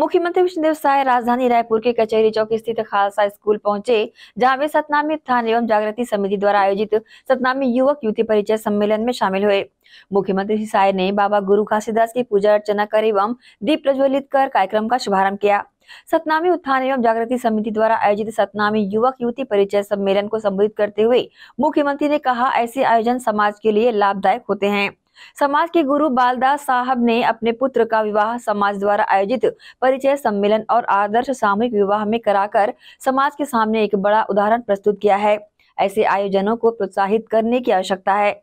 मुख्यमंत्री विष्णुदेव साय राजधानी रायपुर के कचहरी चौक स्थित खालसा स्कूल पहुंचे जहां वे सतनामी उत्थान एवं जागृति समिति द्वारा आयोजित सतनामी युवक युवती परिचय सम्मेलन में शामिल हुए मुख्यमंत्री श्री साय ने बाबा गुरु घासीदास की पूजा अर्चना कर एवं दीप प्रज्वलित कर कार्यक्रम का शुभारंभ किया सतनामी उत्थान एवं जागृति समिति द्वारा आयोजित सतनामी युवक युवती परिचय सम्मेलन को संबोधित करते हुए मुख्यमंत्री ने कहा ऐसे आयोजन समाज के लिए लाभदायक होते हैं समाज के गुरु बालदास साहब ने अपने पुत्र का विवाह समाज द्वारा आयोजित परिचय सम्मेलन और आदर्श सामूहिक विवाह में कराकर समाज के सामने एक बड़ा उदाहरण प्रस्तुत किया है ऐसे आयोजनों को प्रोत्साहित करने की आवश्यकता है